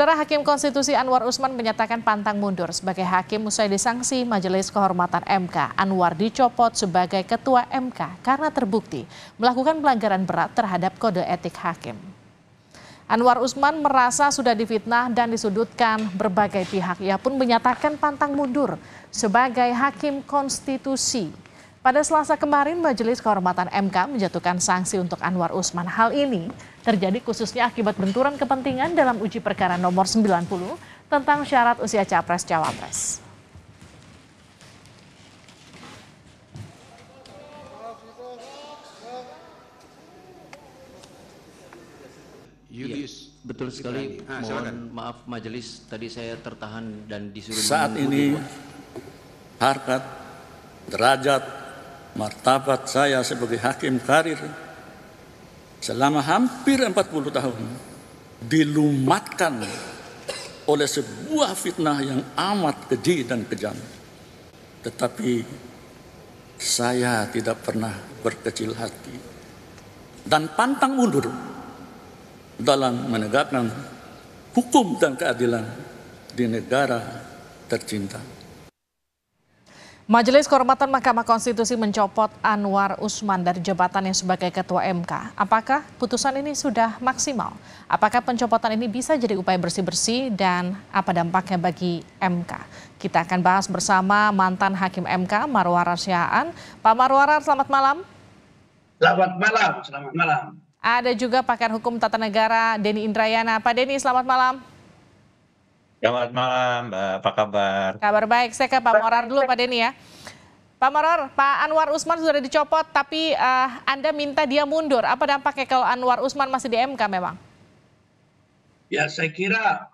Saudara Hakim Konstitusi Anwar Usman menyatakan pantang mundur sebagai hakim usai disanksi Majelis Kehormatan MK. Anwar dicopot sebagai ketua MK karena terbukti melakukan pelanggaran berat terhadap kode etik hakim. Anwar Usman merasa sudah difitnah dan disudutkan berbagai pihak. Ia pun menyatakan pantang mundur sebagai hakim konstitusi. Pada Selasa kemarin, Majelis Kehormatan MK menjatuhkan sanksi untuk Anwar Usman. Hal ini terjadi khususnya akibat benturan kepentingan dalam uji perkara nomor 90 tentang syarat usia capres-cawapres. Iya, Yudis. Ya, betul sekali. Ha, ah, Mohon maaf majelis tadi saya tertahan dan disuruh Saat ini harkat, derajat, martabat saya sebagai hakim karir selama hampir 40 tahun dilumatkan oleh sebuah fitnah yang amat keji dan kejam. Tetapi saya tidak pernah berkecil hati dan pantang mundur dalam menegakkan hukum dan keadilan di negara tercinta. Majelis Kehormatan Mahkamah Konstitusi mencopot Anwar Usman dari jabatannya sebagai Ketua MK. Apakah putusan ini sudah maksimal? Apakah pencopotan ini bisa jadi upaya bersih-bersih dan apa dampaknya bagi MK? Kita akan bahas bersama mantan Hakim MK Marwar Sya'an, Pak Marwar, selamat malam. Selamat malam, selamat malam. Ada juga pakar hukum tata negara Denny Indrayana. Pak Denny, selamat malam. Selamat malam, Mbak. Apa kabar? Kabar baik. Saya ke Pak Morar dulu, Pak Denny ya. Pak Morar, Pak Anwar Usman sudah dicopot, tapi uh, Anda minta dia mundur. Apa dampaknya kalau Anwar Usman masih di MK memang? Ya, saya kira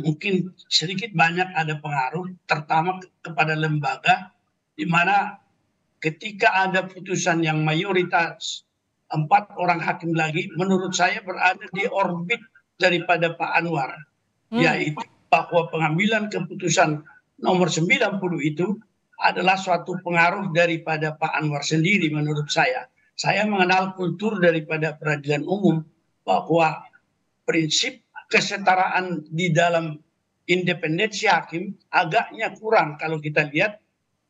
mungkin sedikit banyak ada pengaruh, terutama kepada lembaga, di mana ketika ada putusan yang mayoritas empat orang hakim lagi, menurut saya berada di orbit daripada Pak Anwar, hmm. yaitu bahwa pengambilan keputusan nomor 90 itu adalah suatu pengaruh daripada Pak Anwar sendiri menurut saya. Saya mengenal kultur daripada peradilan umum bahwa prinsip kesetaraan di dalam independensi hakim agaknya kurang kalau kita lihat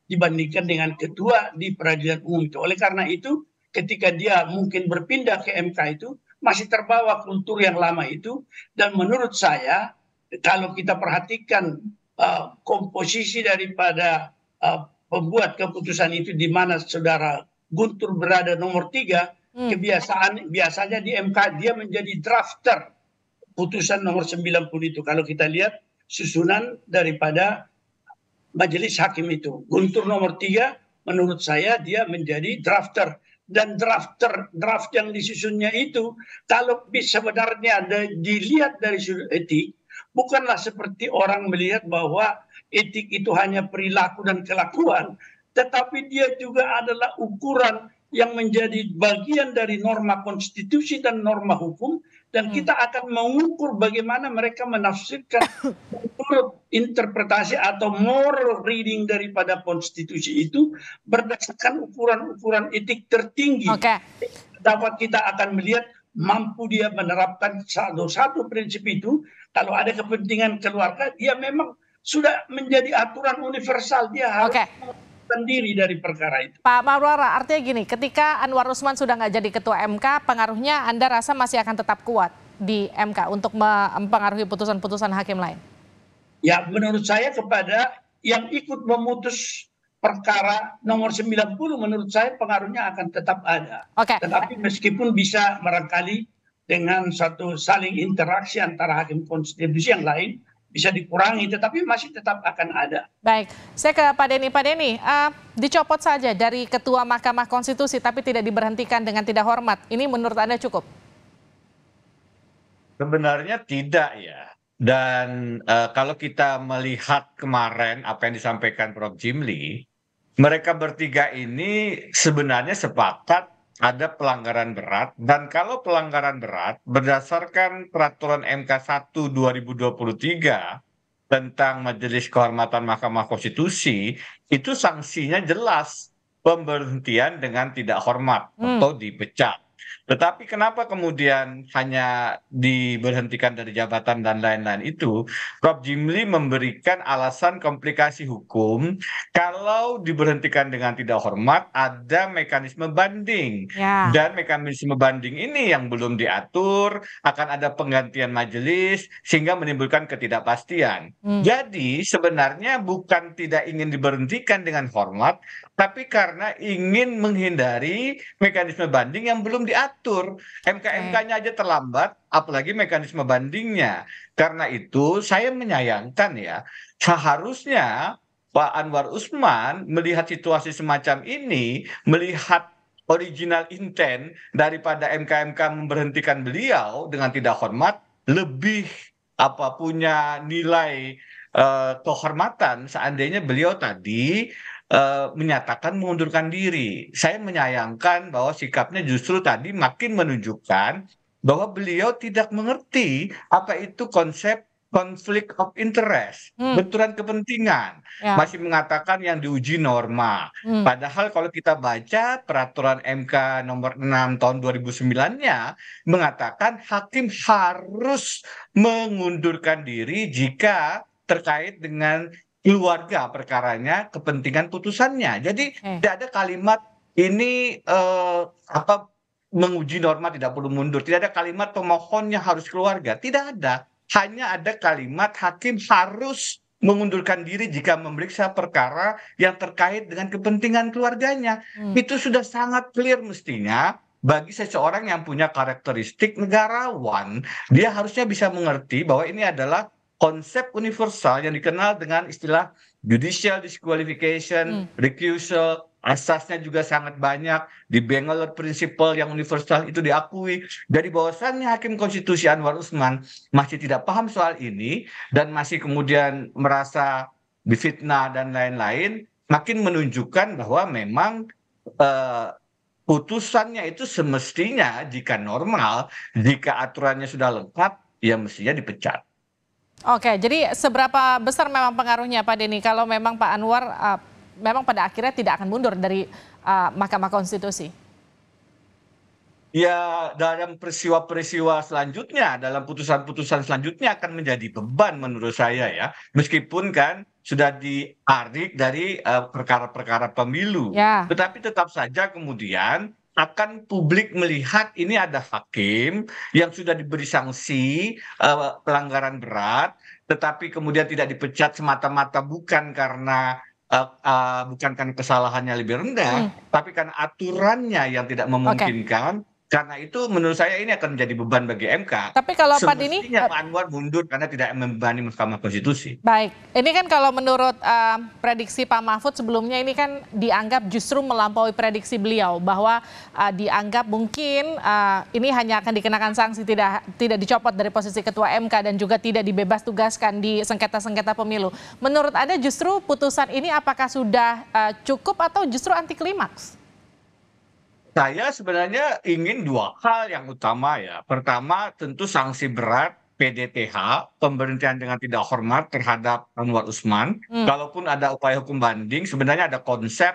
dibandingkan dengan ketua di peradilan umum itu. Oleh karena itu, ketika dia mungkin berpindah ke MK itu masih terbawa kultur yang lama itu dan menurut saya kalau kita perhatikan uh, komposisi daripada uh, pembuat keputusan itu di mana saudara Guntur berada nomor tiga, hmm. kebiasaan biasanya di MK dia menjadi drafter putusan nomor 90 itu. Kalau kita lihat susunan daripada majelis hakim itu. Guntur nomor tiga, menurut saya dia menjadi drafter dan drafter draft yang disusunnya itu kalau sebenarnya ada dilihat dari sudut etik Bukanlah seperti orang melihat bahwa etik itu hanya perilaku dan kelakuan, tetapi dia juga adalah ukuran yang menjadi bagian dari norma konstitusi dan norma hukum dan hmm. kita akan mengukur bagaimana mereka menafsirkan interpretasi atau moral reading daripada konstitusi itu berdasarkan ukuran-ukuran etik tertinggi. Okay. Dapat kita akan melihat mampu dia menerapkan satu satu prinsip itu kalau ada kepentingan keluarga dia memang sudah menjadi aturan universal dia harus okay. sendiri dari perkara itu. Pak Marwara, artinya gini, ketika Anwar Usman sudah nggak jadi ketua MK, pengaruhnya Anda rasa masih akan tetap kuat di MK untuk mempengaruhi putusan-putusan hakim lain? Ya, menurut saya kepada yang ikut memutus perkara nomor 90 menurut saya pengaruhnya akan tetap ada. Okay. Tetapi meskipun bisa barangkali dengan satu saling interaksi antara hakim konstitusi yang lain bisa dikurangi, tetapi masih tetap akan ada. Baik, saya ke Pak Denny. Pak Denny, uh, dicopot saja dari Ketua Mahkamah Konstitusi, tapi tidak diberhentikan dengan tidak hormat. Ini menurut Anda cukup? Sebenarnya tidak ya. Dan uh, kalau kita melihat kemarin apa yang disampaikan Prof. Jimli, mereka bertiga ini sebenarnya sepakat ada pelanggaran berat dan kalau pelanggaran berat berdasarkan peraturan mk 1 2023 tentang majelis kehormatan mahkamah konstitusi itu sanksinya jelas pemberhentian dengan tidak hormat hmm. atau dipecat tetapi kenapa kemudian hanya diberhentikan dari jabatan dan lain lain itu prof jimli memberikan alasan komplikasi hukum kalau diberhentikan dengan tidak hormat ada mekanisme banding ya. dan mekanisme banding ini yang belum diatur akan ada penggantian majelis sehingga menimbulkan ketidakpastian hmm. jadi sebenarnya bukan tidak ingin diberhentikan dengan hormat tapi karena ingin menghindari mekanisme banding yang belum diatur mkmk nya aja terlambat apalagi mekanisme bandingnya karena itu saya menyayangkan ya seharusnya Pak Anwar Usman melihat situasi semacam ini melihat original intent daripada MKMK memberhentikan beliau dengan tidak hormat lebih apa punya nilai uh, kehormatan seandainya beliau tadi Eh, menyatakan mengundurkan diri. Saya menyayangkan bahwa sikapnya justru tadi makin menunjukkan bahwa beliau tidak mengerti apa itu konsep konflik of interest, hmm. benturan kepentingan, ya. masih mengatakan yang diuji norma. Hmm. Padahal kalau kita baca peraturan MK nomor 6 tahun 2009-nya mengatakan hakim harus mengundurkan diri jika terkait dengan keluarga perkaranya kepentingan putusannya jadi tidak ada kalimat ini eh, apa menguji norma tidak perlu mundur tidak ada kalimat pemohonnya harus keluarga tidak ada hanya ada kalimat hakim harus mengundurkan diri jika memeriksa perkara yang terkait dengan kepentingan keluarganya. Hmm. Itu sudah sangat clear mestinya bagi seseorang yang punya karakteristik negarawan, dia harusnya bisa mengerti bahwa ini adalah konsep universal yang dikenal dengan istilah judicial disqualification, hmm. recusal, asasnya juga sangat banyak di Bangalore Principle yang universal itu diakui dari bahwasannya Hakim Konstitusi Anwar Usman masih tidak paham soal ini dan masih kemudian merasa difitnah dan lain-lain makin menunjukkan bahwa memang uh, putusannya itu semestinya jika normal jika aturannya sudah lengkap ya mestinya dipecat Oke, jadi seberapa besar memang pengaruhnya Pak Denny kalau memang Pak Anwar uh, memang pada akhirnya tidak akan mundur dari uh, Mahkamah Konstitusi? Ya, dalam peristiwa-peristiwa selanjutnya, dalam putusan-putusan selanjutnya akan menjadi beban menurut saya ya. Meskipun kan sudah diarik dari eh, perkara-perkara uh, pemilu. Ya. Tetapi tetap saja kemudian akan publik melihat ini ada hakim yang sudah diberi sanksi eh, pelanggaran berat tetapi kemudian tidak dipecat semata mata bukan karena eh, eh, bukan karena kesalahannya lebih rendah hmm. tapi karena aturannya yang tidak memungkinkan karena itu menurut saya ini akan menjadi beban bagi MK. Tapi kalau Pak Dini eh, Pak Anwar mundur karena tidak membebani Mahkamah Konstitusi. Baik, ini kan kalau menurut uh, prediksi Pak Mahfud sebelumnya ini kan dianggap justru melampaui prediksi beliau bahwa uh, dianggap mungkin uh, ini hanya akan dikenakan sanksi tidak tidak dicopot dari posisi ketua MK dan juga tidak dibebas tugaskan di sengketa-sengketa pemilu. Menurut Anda justru putusan ini apakah sudah uh, cukup atau justru anti klimaks? saya sebenarnya ingin dua hal yang utama ya pertama tentu sanksi berat pdth pemberhentian dengan tidak hormat terhadap anwar usman hmm. kalaupun ada upaya hukum banding sebenarnya ada konsep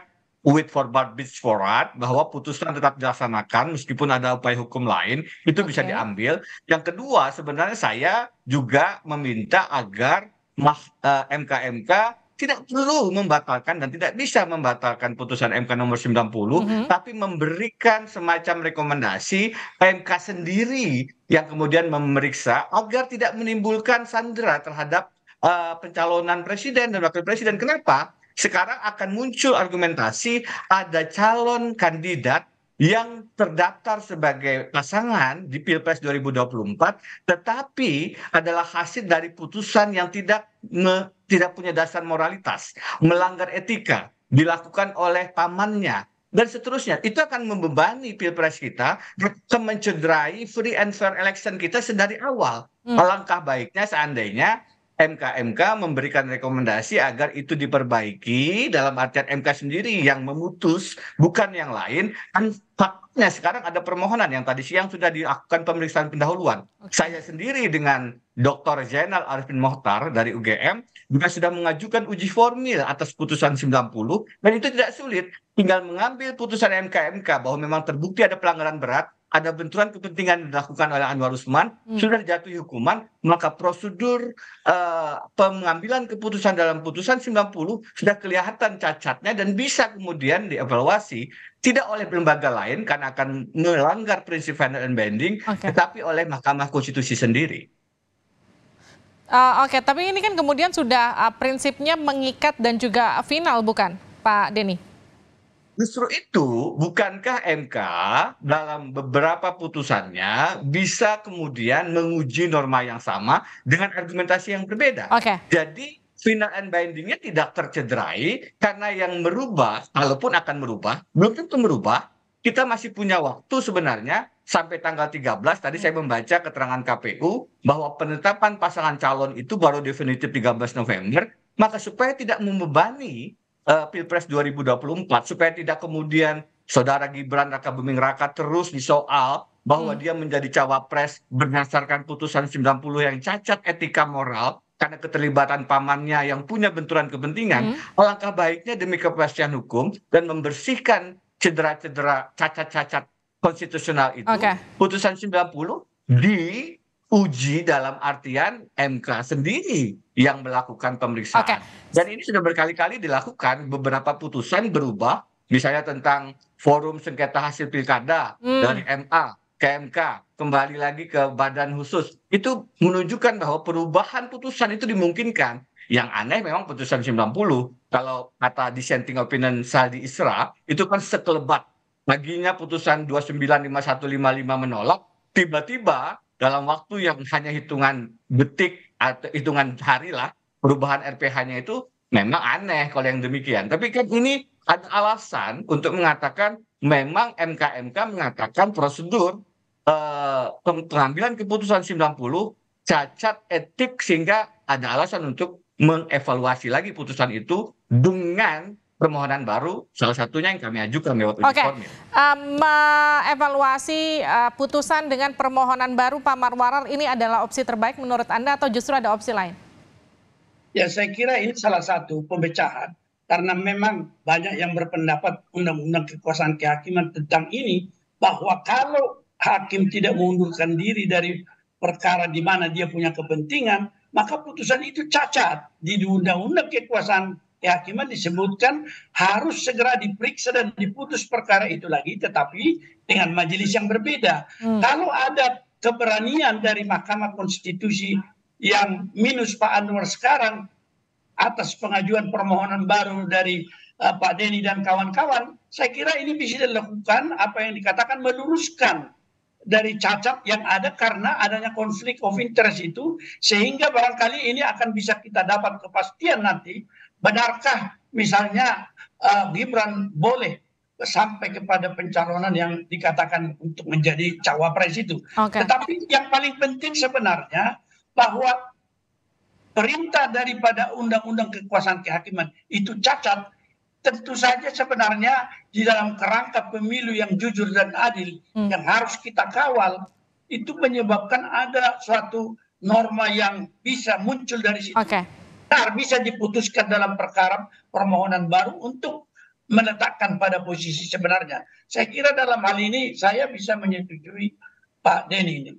with for bad, bitch for art bahwa putusan tetap dilaksanakan meskipun ada upaya hukum lain itu okay. bisa diambil. Yang kedua sebenarnya saya juga meminta agar MKMK eh, -MK tidak perlu membatalkan dan tidak bisa membatalkan putusan MK nomor 90 mm -hmm. tapi memberikan semacam rekomendasi MK sendiri yang kemudian memeriksa agar tidak menimbulkan sandera terhadap uh, pencalonan presiden dan wakil presiden. Kenapa? Sekarang akan muncul argumentasi ada calon kandidat yang terdaftar sebagai pasangan di pilpres 2024, tetapi adalah hasil dari putusan yang tidak tidak punya dasar moralitas melanggar etika dilakukan oleh pamannya dan seterusnya itu akan membebani pilpres kita akan mencederai free and fair election kita sedari awal hmm. Langkah baiknya seandainya mk mk memberikan rekomendasi agar itu diperbaiki dalam artian mk sendiri yang memutus bukan yang lain kan faktanya sekarang ada permohonan yang tadi siang sudah dilakukan pemeriksaan pendahuluan saya sendiri dengan Dr. Zainal Arifin Mohtar dari UGM juga sudah mengajukan uji formil atas putusan 90 dan itu tidak sulit tinggal mengambil putusan MKMK -MK bahwa memang terbukti ada pelanggaran berat ada benturan kepentingan dilakukan oleh Anwar Usman hmm. sudah jatuh hukuman maka prosedur eh, pengambilan keputusan dalam putusan 90 sudah kelihatan cacatnya dan bisa kemudian dievaluasi tidak oleh lembaga lain karena akan melanggar prinsip final and binding okay. tetapi oleh Mahkamah Konstitusi sendiri. Uh, Oke, okay. tapi ini kan kemudian sudah uh, prinsipnya mengikat dan juga final bukan, Pak Denny? justru itu bukankah mk dalam beberapa putusannya bisa kemudian menguji norma yang sama dengan argumentasi yang berbeda jadi final and bindingnya tidak tercederai karena yang merubah walaupun akan merubah belum tentu merubah kita masih punya waktu sebenarnya sampai tanggal 13 tadi saya membaca keterangan KPU bahwa penetapan pasangan calon itu baru definitif 13 November maka supaya tidak membebani Eh, pilpres 2024 supaya tidak kemudian saudara gibran raka buming raka terus disoal bahwa hmm. dia menjadi cawapres berdasarkan putusan 90 yang cacat etika moral karena keterlibatan pamannya yang punya benturan kepentingan, hmm. langkah baiknya demi kepastian hukum dan membersihkan cedera-cedera cacat-cacat konstitusional itu, okay. putusan 90 di uji dalam artian MK sendiri yang melakukan pemeriksaan. Okay. Dan ini sudah berkali-kali dilakukan, beberapa putusan berubah, misalnya tentang forum sengketa hasil pilkada hmm. dari MA ke MK, kembali lagi ke badan khusus. Itu menunjukkan bahwa perubahan putusan itu dimungkinkan. Yang aneh memang putusan 90, kalau kata dissenting opinion Saldi Isra, itu kan sekelebat. Paginya putusan 295155 menolak, tiba-tiba dalam waktu yang hanya hitungan detik atau hitungan hari lah perubahan RPH-nya itu memang aneh kalau yang demikian. Tapi kan ini ada alasan untuk mengatakan memang MKMK mengatakan prosedur eh, pengambilan keputusan 90 cacat etik sehingga ada alasan untuk mengevaluasi lagi putusan itu dengan permohonan baru salah satunya yang kami ajukan lewat uji okay. formil. Um, evaluasi uh, eh, putusan dengan permohonan baru Pak Marwarar ini adalah opsi terbaik menurut Anda atau justru ada opsi lain? Ya saya kira ini salah satu pembecahan karena memang banyak yang berpendapat undang-undang kekuasaan kehakiman tentang ini bahwa kalau hakim tidak mengundurkan diri dari perkara di mana dia punya kepentingan maka putusan itu cacat di undang-undang kekuasaan kehakiman disebutkan harus segera diperiksa dan diputus perkara itu lagi tetapi dengan majelis yang berbeda. Hmm. Kalau ada keberanian dari Mahkamah Konstitusi yang minus Pak Anwar sekarang atas pengajuan permohonan baru dari uh, Pak Denny dan kawan-kawan, saya kira ini bisa dilakukan apa yang dikatakan meluruskan dari cacat yang ada karena adanya konflik of interest itu sehingga barangkali ini akan bisa kita dapat kepastian nanti benarkah misalnya eh, gibran boleh sampai kepada pencalonan yang dikatakan untuk menjadi cawapres itu. Okay. Tetapi yang paling penting sebenarnya bahwa perintah daripada undang-undang kekuasaan kehakiman itu cacat, tentu saja sebenarnya di dalam kerangka pemilu yang jujur dan adil hmm. yang harus kita kawal itu menyebabkan ada suatu norma yang bisa muncul dari situ. Okay benar bisa diputuskan dalam perkara permohonan baru untuk menetapkan pada posisi sebenarnya. Saya kira dalam hal ini saya bisa menyetujui Pak Denny ini.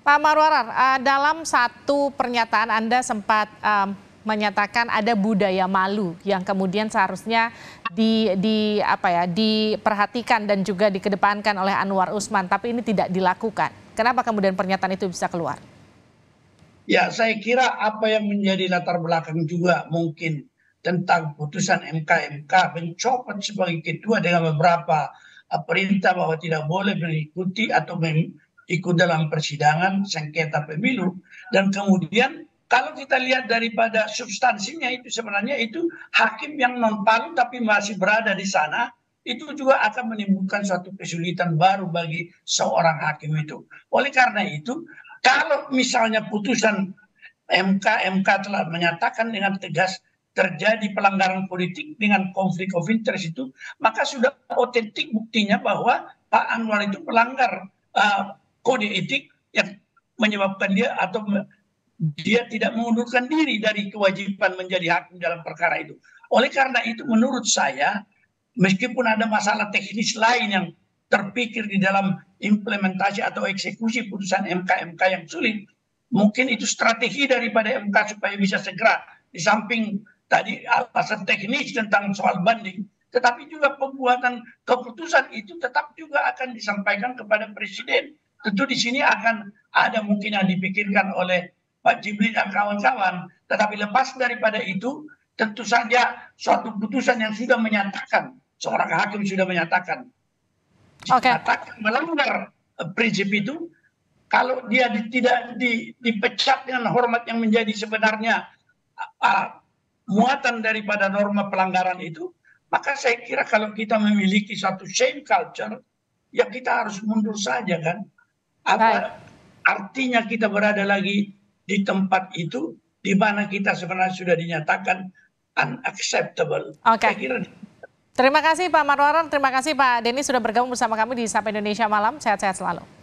Pak Marwarar, eh, dalam satu pernyataan Anda sempat um, menyatakan ada budaya malu yang kemudian seharusnya di, di apa ya diperhatikan dan juga dikedepankan oleh Anwar Usman, tapi ini tidak dilakukan. Kenapa kemudian pernyataan itu bisa keluar? Ya, saya kira apa yang menjadi latar belakang juga mungkin tentang putusan MK-MK mencopot sebagai ketua dengan beberapa eh, perintah bahwa tidak boleh mengikuti atau ikut dalam persidangan sengketa pemilu dan kemudian kalau kita lihat daripada substansinya itu sebenarnya itu hakim yang nonpalu tapi masih berada di sana itu juga akan menimbulkan suatu kesulitan baru bagi seorang hakim itu. Oleh karena itu, kalau misalnya putusan MK MK telah menyatakan dengan tegas terjadi pelanggaran politik dengan konflik of interest itu, maka sudah otentik buktinya bahwa Pak Anwar itu melanggar uh, kode etik yang menyebabkan dia atau dia tidak mengundurkan diri dari kewajiban menjadi hakim dalam perkara itu. Oleh karena itu menurut saya meskipun ada masalah teknis lain yang terpikir di dalam implementasi atau eksekusi putusan mk mk yang sulit mungkin itu strategi daripada mk supaya bisa segera di samping tadi alasan teknis tentang soal banding tetapi juga pembuatan keputusan itu tetap juga akan disampaikan kepada presiden tentu di sini akan ada mungkin yang dipikirkan oleh Pak Jibril dan kawan-kawan tetapi lepas daripada itu tentu saja suatu putusan yang sudah menyatakan seorang hakim sudah menyatakan dikatakan okay. melanggar prinsip itu kalau dia di, tidak di, dipecat dengan hormat yang menjadi sebenarnya uh, muatan daripada norma pelanggaran itu, maka saya kira kalau kita memiliki satu shame culture, ya kita harus mundur saja kan. Apa artinya kita berada lagi di tempat itu di mana kita sebenarnya sudah dinyatakan unacceptable. Okay. Saya kira Terima kasih Pak Marwaran, terima kasih Pak Denny sudah bergabung bersama kami di Sapa Indonesia Malam. Sehat-sehat selalu.